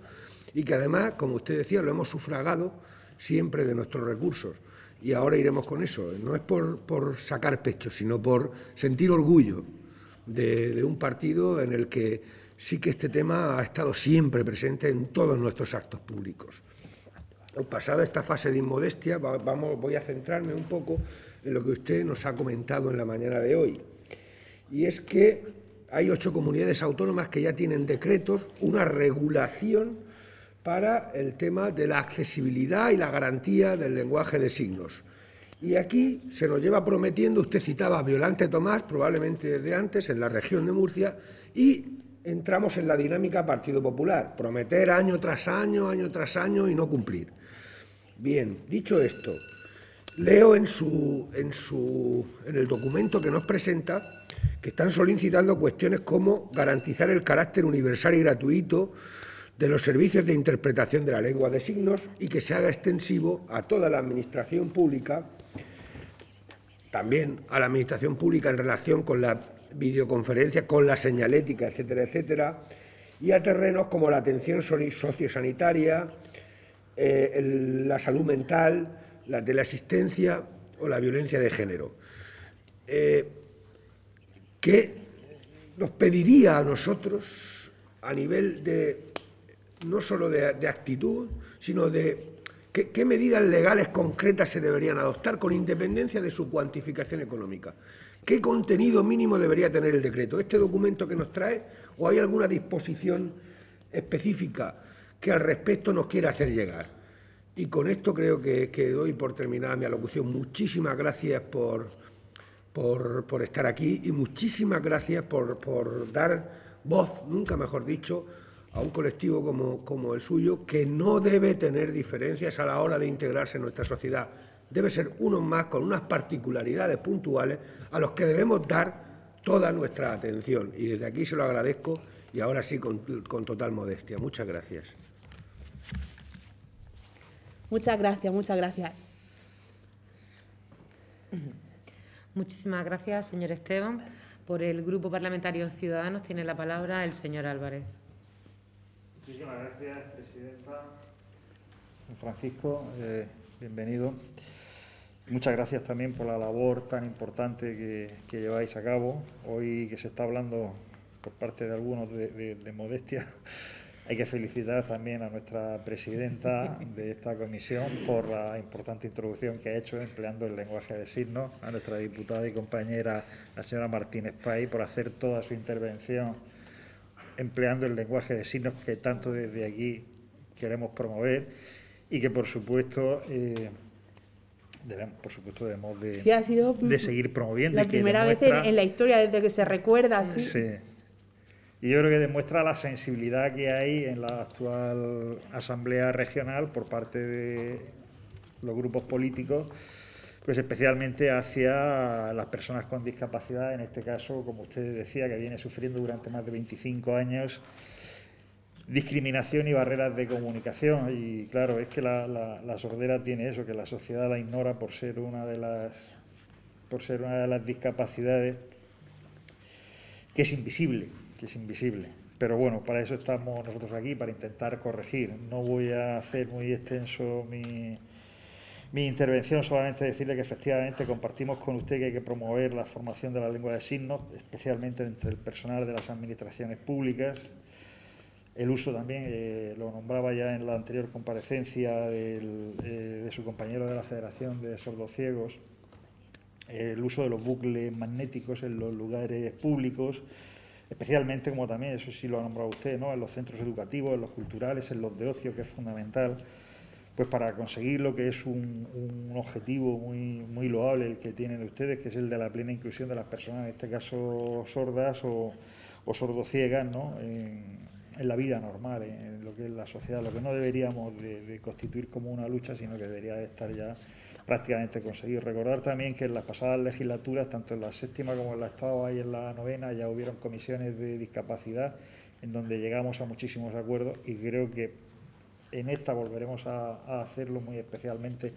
S4: y que además, como usted decía, lo hemos sufragado siempre de nuestros recursos. Y ahora iremos con eso. No es por, por sacar pecho, sino por sentir orgullo de un partido en el que sí que este tema ha estado siempre presente en todos nuestros actos públicos pasada esta fase de inmodestia, vamos, voy a centrarme un poco en lo que usted nos ha comentado en la mañana de hoy. Y es que hay ocho comunidades autónomas que ya tienen decretos, una regulación para el tema de la accesibilidad y la garantía del lenguaje de signos. Y aquí se nos lleva prometiendo, usted citaba a Violante Tomás, probablemente desde antes, en la región de Murcia, y entramos en la dinámica Partido Popular, prometer año tras año, año tras año y no cumplir. Bien, dicho esto, leo en, su, en el documento que nos presenta que están solicitando cuestiones como garantizar el carácter universal y gratuito de los servicios de interpretación de la lengua de signos y que se haga extensivo a toda la Administración pública, también a la Administración pública en relación con la videoconferencia, con la señalética, etcétera, etcétera, y a terrenos como la atención sociosanitaria, eh, la salud mental, la teleasistencia o la violencia de género. Eh, ¿Qué nos pediría a nosotros a nivel de, no solo de, actitud, sino de ¿Qué, medidas legales concretas se deberían adoptar con independencia de su cuantificación económica? ¿Qué contenido mínimo debería tener el decreto? ¿Este documento que nos trae o hay alguna disposición específica que al respecto nos quiera hacer llegar. Y con esto creo que, doy por terminada mi alocución. Muchísimas gracias por, por, estar aquí y muchísimas gracias por, por, dar voz, nunca mejor dicho, a un colectivo como, como el suyo, que no debe tener diferencias a la hora de integrarse en nuestra sociedad. Debe ser uno más con unas particularidades puntuales a los que debemos dar toda nuestra atención. Y desde aquí se lo agradezco y ahora sí, con, total modestia. Muchas gracias.
S1: Muchas gracias, muchas gracias. Muchísimas gracias, señor Esteban. Por el Grupo Parlamentario Ciudadanos tiene la palabra el señor Álvarez. Muchísimas gracias, presidenta.
S5: Francisco, eh, bienvenido. Muchas gracias también por la labor tan importante que, que, lleváis a cabo. Hoy que se está hablando por parte de algunos de, modestia, [laughs] hay que felicitar también a nuestra presidenta de esta comisión por la importante introducción que ha hecho empleando el lenguaje de signos, a nuestra diputada y compañera, la señora Martínez Pay, por hacer toda su intervención empleando el lenguaje de signos que tanto desde aquí queremos promover y que, por supuesto, eh, debemos, por supuesto, de, seguir promoviendo. La primera vez en, la
S2: historia desde que se recuerda Sí.
S5: Y yo creo que demuestra la sensibilidad que hay en la actual Asamblea Regional por parte de los grupos políticos, pues especialmente hacia las personas con discapacidad, en este caso, como usted decía, que viene sufriendo durante más de 25 años discriminación y barreras de comunicación. Y claro, es que la, la, sordera tiene eso, que la sociedad la ignora por ser una de las por ser una de las discapacidades que es invisible que es invisible. Pero bueno, para eso estamos nosotros aquí, para intentar corregir. No voy a hacer muy extenso mi, intervención, solamente decirle que efectivamente compartimos con usted que hay que promover la formación de la lengua de signos, especialmente entre el personal de las administraciones públicas. El uso también, eh, lo nombraba ya en la anterior comparecencia eh, de su compañero de la Federación de Sordociegos, el uso de los bucles magnéticos en los lugares públicos especialmente como también, eso sí lo ha nombrado usted, ¿no? en los centros educativos, en los culturales, en los de ocio, que es fundamental, pues para conseguir lo que es un, objetivo muy, loable el que tienen ustedes, que es el de la plena inclusión de las personas, en este caso sordas o, sordociegas, ¿no? En, la vida normal, en lo que es la sociedad, lo que no deberíamos de, constituir como una lucha, sino que debería de estar ya prácticamente conseguido. Recordar también que en las pasadas legislaturas, tanto en la séptima como en la octava y en la novena, ya hubieron comisiones de discapacidad en donde llegamos a muchísimos acuerdos y creo que en esta volveremos a, a hacerlo muy especialmente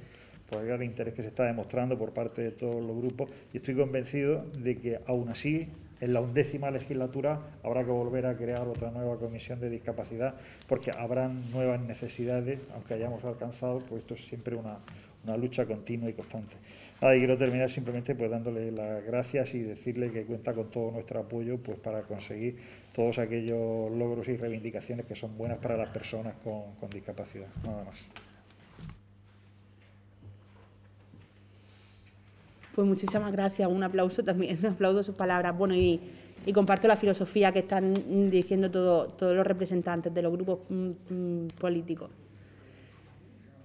S5: por el gran interés que se está demostrando por parte de todos los grupos y estoy convencido de que aún así en la undécima legislatura habrá que volver a crear otra nueva comisión de discapacidad porque habrán nuevas necesidades, aunque hayamos alcanzado, pues esto es siempre una, una lucha continua y constante. Ah, y quiero terminar simplemente pues dándole las gracias y decirle que cuenta con todo nuestro apoyo pues para conseguir todos aquellos logros y reivindicaciones que son buenas para las personas con, discapacidad. Nada más.
S2: Pues muchísimas gracias, un aplauso también, [laughs] aplaudo sus palabras. Bueno, y, comparto la filosofía que están diciendo todos los representantes de los grupos mm, mm, políticos.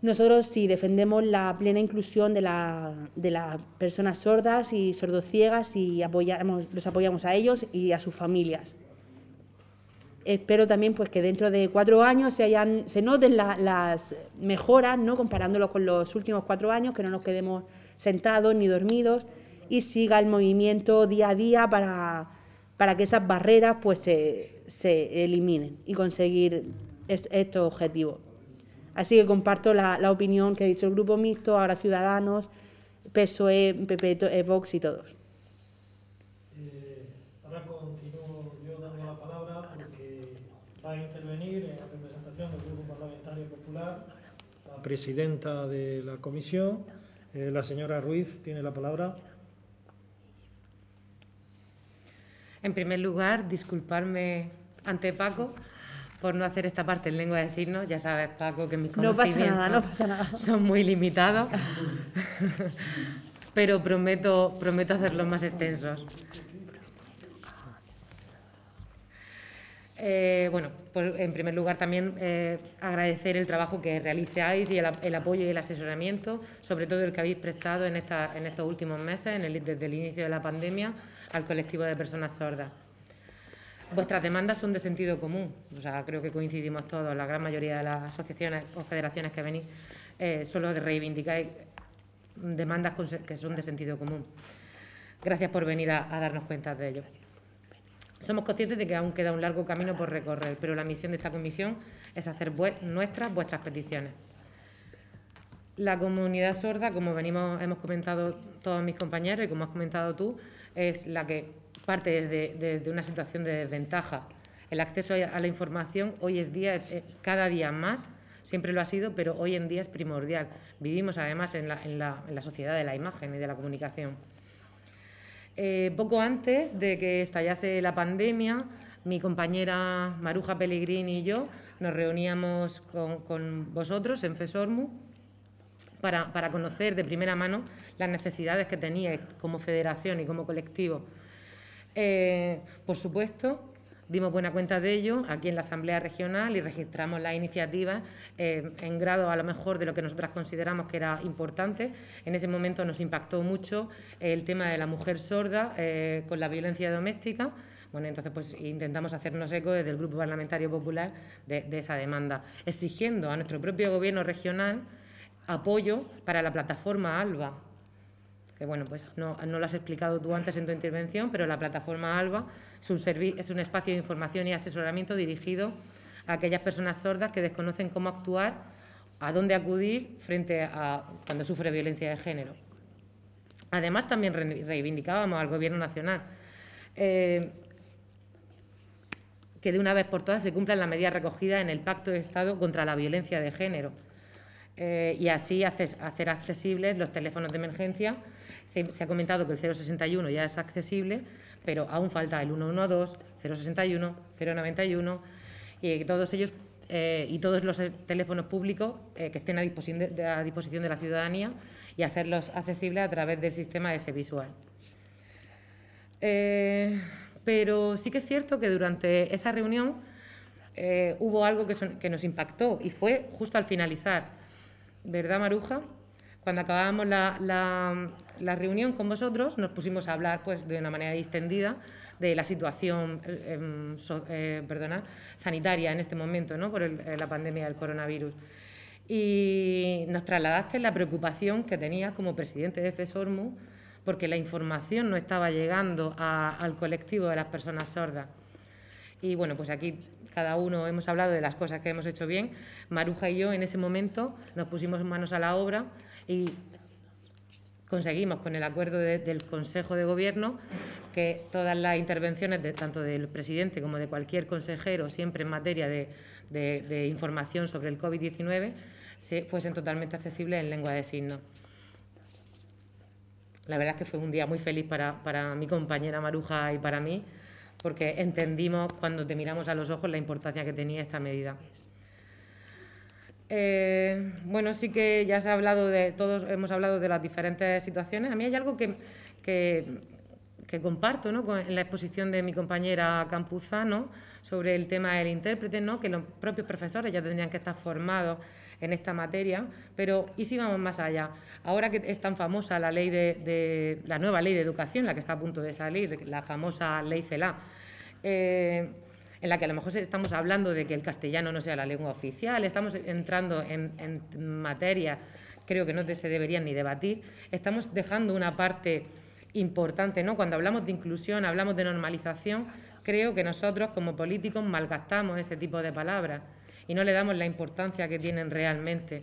S2: Nosotros sí defendemos la plena inclusión de, las personas sordas y sordociegas y apoyamos, los apoyamos a ellos y a sus familias. Espero también pues, que dentro de cuatro años se, hayan, se noten las mejoras, ¿no? comparándolo con los últimos cuatro años, que no nos quedemos sentados ni dormidos y siga el movimiento día a día para, que esas barreras pues, se, eliminen y conseguir este estos objetivos. Así que comparto la, opinión que ha dicho el Grupo Mixto, ahora Ciudadanos, PSOE, PP, eh, Vox y todos.
S4: Eh, ahora
S5: continúo yo dando la palabra porque va a intervenir en la representación del Grupo
S1: Parlamentario Popular
S5: la presidenta de la comisión, eh, la señora Ruiz, tiene la palabra.
S1: En primer lugar, disculparme ante Paco por no hacer esta parte en lengua de signos. Ya sabes, Paco, que mis conocimientos no pasa nada, no pasa nada. son muy limitados, [laughs] pero prometo, prometo hacerlos más extensos. Eh, bueno, pues en primer lugar también eh, agradecer el trabajo que realizáis y el, apoyo y el asesoramiento, sobre todo el que habéis prestado en, esta, en estos últimos meses, en desde el inicio de la pandemia, al colectivo de personas sordas. Vuestras demandas son de sentido común, o sea, creo que coincidimos todos, la gran mayoría de las asociaciones o federaciones que venís eh, solo reivindicáis demandas que son de sentido común. Gracias por venir a, darnos cuenta de ello. Somos conscientes de que aún queda un largo camino por recorrer, pero la misión de esta comisión es hacer nuestras vuestras peticiones. La comunidad sorda, como venimos, hemos comentado todos mis compañeros y como has comentado tú, es la que parte desde de, una situación de desventaja. El acceso a la información hoy es día, eh, cada día más, siempre lo ha sido, pero hoy en día es primordial. Vivimos además en la, sociedad de la imagen y de la comunicación. Eh, poco antes de que estallase la pandemia, mi compañera Maruja Pellegrini y yo nos reuníamos con, vosotros en FESORMU para, conocer de primera mano las necesidades que tenía como federación y como colectivo eh, por supuesto, dimos buena cuenta de ello aquí en la Asamblea Regional y registramos las iniciativas eh, en grado a lo mejor de lo que nosotras consideramos que era importante. En ese momento nos impactó mucho el tema de la mujer sorda eh, con la violencia doméstica. Bueno, entonces pues intentamos hacernos eco desde el Grupo Parlamentario Popular de, de esa demanda, exigiendo a nuestro propio Gobierno regional apoyo para la plataforma ALBA, que bueno, pues no, lo has explicado tú antes en tu intervención, pero la plataforma ALBA es un, espacio de información y asesoramiento dirigido a aquellas personas sordas que desconocen cómo actuar, a dónde acudir frente a cuando sufre violencia de género. Además, también reivindicábamos al Gobierno Nacional eh, que de una vez por todas se cumplan las medidas recogidas en el Pacto de Estado contra la violencia de género eh, y así hacer accesibles los teléfonos de emergencia se, ha comentado que el 061 ya es accesible, pero aún falta el 112, 061, 091, y todos ellos eh, y todos los teléfonos públicos eh, que estén a disposición, de, la ciudadanía y hacerlos accesibles a través del sistema S visual. Eh, pero sí que es cierto que durante esa reunión hubo algo que, que nos impactó y fue justo al finalizar, ¿verdad, Maruja? cuando acabábamos la, la, reunión con vosotros, nos pusimos a hablar pues, de una manera distendida de la situación eh, em, eh, sanitaria en este momento ¿no? por eh, la pandemia del coronavirus. Y nos trasladaste la preocupación que tenías como presidente de FESORMU porque la información no estaba llegando al colectivo de las personas sordas. Y bueno, pues aquí cada uno hemos hablado de las cosas que hemos hecho bien. Maruja y yo en ese momento nos pusimos manos a la obra y conseguimos con el acuerdo del Consejo de Gobierno que todas las intervenciones, de, tanto del presidente como de cualquier consejero, siempre en materia de, información sobre el COVID-19, fuesen totalmente accesibles en lengua de signos. La verdad es que fue un día muy feliz para mi compañera Maruja y para mí, porque entendimos cuando te miramos a los ojos la importancia que tenía esta medida. Eh, bueno, sí que ya se ha hablado de, todos hemos hablado de las diferentes situaciones. A mí hay algo que, comparto ¿no? Con, en la exposición de mi compañera Campuzano sobre el tema del intérprete, ¿no? que los propios profesores ya tendrían que estar formados en esta materia, pero ¿y si vamos más allá? Ahora que es tan famosa la ley de, la nueva ley de educación, la que está a punto de salir, la famosa ley CELA, eh, en la que a lo mejor estamos hablando de que el castellano no sea la lengua oficial, estamos entrando en, materia, creo que no se deberían ni debatir, estamos dejando una parte importante, ¿no? Cuando hablamos de inclusión, hablamos de normalización, creo que nosotros como políticos malgastamos ese tipo de palabras y no le damos la importancia que tienen realmente.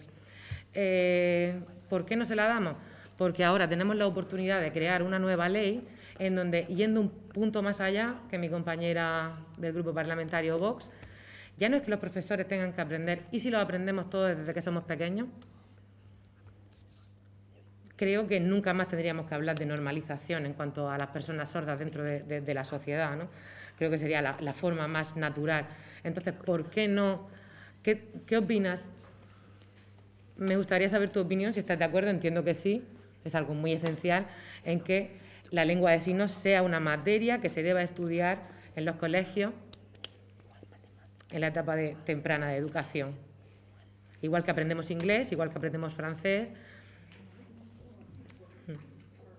S1: Eh, ¿Por qué no se la damos? Porque ahora tenemos la oportunidad de crear una nueva ley en donde, yendo un punto más allá que mi compañera del grupo parlamentario Vox, ya no es que los profesores tengan que aprender, y si lo aprendemos todos desde que somos pequeños, creo que nunca más tendríamos que hablar de normalización en cuanto a las personas sordas dentro de, la sociedad. ¿no? Creo que sería la, forma más natural. Entonces, ¿por qué no? ¿Qué, ¿Qué opinas? Me gustaría saber tu opinión, si estás de acuerdo, entiendo que sí, es algo muy esencial, en que la lengua de signos sea una materia que se deba estudiar en los colegios en la etapa de, temprana de educación. Igual que aprendemos inglés, igual que aprendemos francés.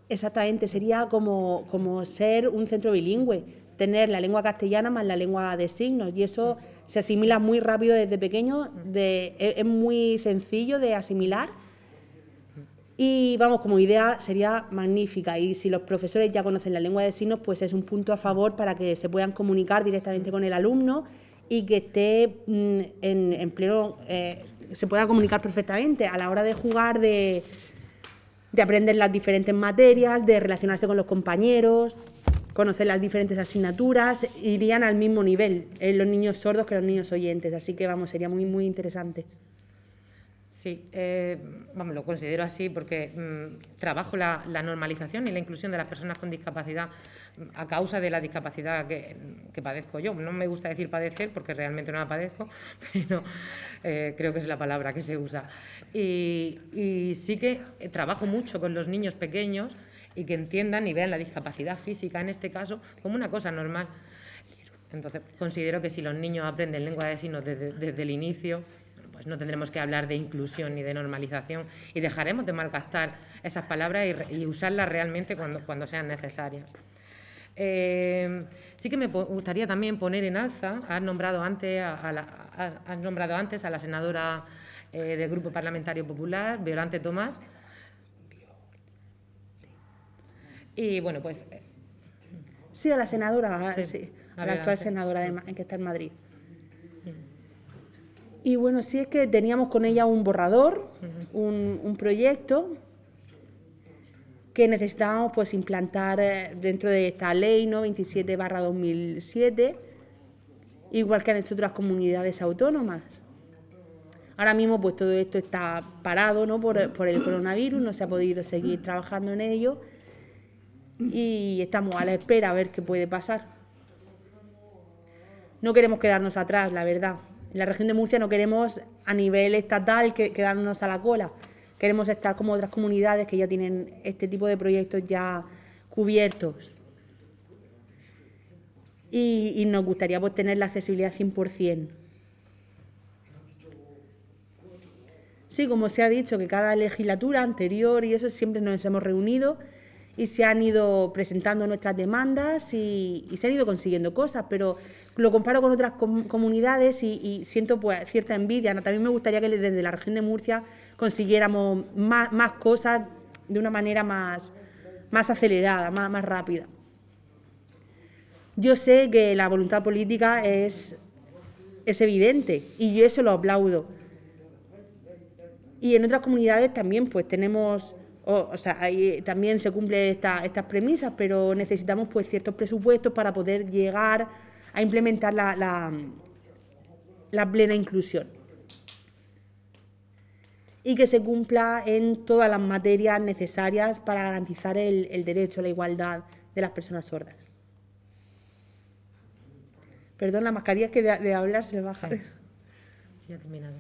S2: Exactamente, sería como, ser un centro bilingüe, tener la lengua castellana más la lengua de signos y eso se asimila muy rápido desde pequeño, e, es muy sencillo de asimilar y vamos, como idea sería magnífica y si los profesores ya conocen la lengua de signos, pues es un punto a favor para que se puedan comunicar directamente mm. con el alumno y que esté mm, en, en, pleno, eh, se pueda comunicar perfectamente a la hora de jugar, de, aprender las diferentes materias, de relacionarse con los compañeros, conocer las diferentes asignaturas, irían al mismo nivel los niños sordos que los niños oyentes, así que vamos, sería muy, muy interesante.
S1: Sí, eh, vamos, lo considero así porque mm, trabajo la, normalización y la inclusión de las personas con discapacidad mm, a causa de la discapacidad que, padezco yo. No me gusta decir padecer porque realmente no la padezco, [laughs] pero eh, creo que es la palabra que se usa. Y, sí que eh, trabajo mucho con los niños pequeños y que entiendan y vean la discapacidad física, en este caso, como una cosa normal. Entonces, considero que si los niños aprenden lengua de signos desde el inicio, pues no tendremos que hablar de inclusión ni de normalización y dejaremos de malgastar esas palabras y, usarlas realmente cuando, cuando sean necesarias. Eh, sí que me gustaría también poner en alza, has nombrado antes a, la, nombrado antes a la senadora eh, del Grupo Parlamentario Popular, Violante Tomás. Y bueno, pues. Eh,
S2: sí, a la senadora, sí, a la actual senadora de, que está en Madrid. Y bueno, sí es que teníamos con ella un borrador, un, proyecto que necesitábamos pues implantar eh, dentro de esta ley ¿no? 27 barra 2007, igual que en hecho otras comunidades autónomas. Ahora mismo pues todo esto está parado por el coronavirus, no se ha podido seguir trabajando en ello y estamos a la espera a ver qué puede pasar. No queremos quedarnos atrás, la verdad. En la región de Murcia no queremos a nivel estatal que, quedarnos a la cola. Queremos estar como otras comunidades que ya tienen este tipo de proyectos ya cubiertos. Y, nos gustaría pues, tener la accesibilidad 100%. Sí, como se ha dicho, que cada legislatura anterior y eso siempre nos hemos reunido y se han ido presentando nuestras demandas y, se han ido consiguiendo cosas, pero lo comparo con otras comunidades y, siento pues, cierta envidia. También me gustaría que desde la región de Murcia consiguiéramos más, cosas de una manera más, más acelerada, más, más rápida. Yo sé que la voluntad política es, es evidente y yo eso lo aplaudo. Y en otras comunidades también pues tenemos o, sea, también se cumplen estas premisas, pero necesitamos pues ciertos presupuestos para poder llegar a implementar la, la, plena inclusión. Y que se cumpla en todas las materias necesarias para garantizar el, derecho a la igualdad de las personas sordas. Perdón, la mascarilla es que de, hablar se le baja.
S1: Ya terminado.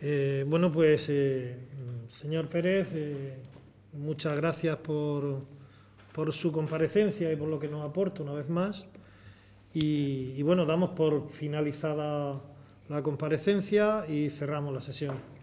S5: Eh, bueno, pues eh, Señor
S1: Pérez, eh,
S5: muchas gracias por, por, su comparecencia y por lo que nos aporta una vez más. y bueno, damos por finalizada la comparecencia y cerramos la sesión.